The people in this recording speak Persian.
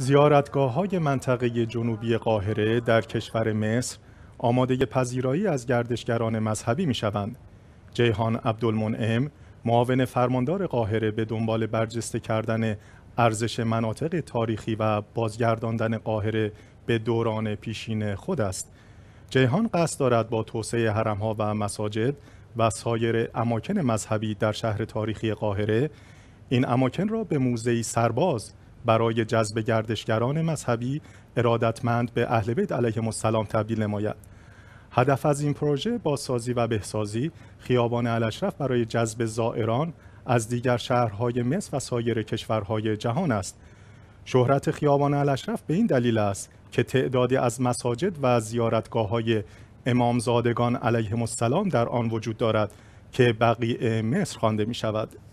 زیارتگاه های منطقه جنوبی قاهره در کشور مصر آماده پذیرایی از گردشگران مذهبی می شوند. جیهان عبدالمنعم معاون فرماندار قاهره به دنبال برجسته کردن ارزش مناطق تاریخی و بازگرداندن قاهره به دوران پیشین خود است. جیهان قصد دارد با توسعه حرمها و مساجد و سایر اماکن مذهبی در شهر تاریخی قاهره این اماکن را به موزهی سرباز برای جذب گردشگران مذهبی ارادتمند به اهل بیت علیهم السلام تبدیل نماید هدف از این پروژه سازی و بهسازی خیابان الاشرف برای جذب زائران از دیگر شهرهای مصر و سایر کشورهای جهان است شهرت خیابان الاشرف به این دلیل است که تعدادی از مساجد و زیارتگاه های امامزادگان علیه السلام در آن وجود دارد که بقیه مصر خوانده می شود